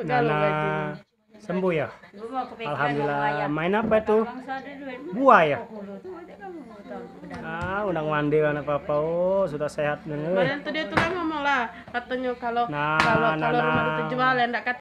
Nana sembuh ya Alhamdulillah main apa itu buaya ah undang mandi anak papa oh sudah sehat nih. kemarin tuh dia tuh kan ngomong lah katanya kalau nah, kalau kalau nah. rumah itu jualan enggak kata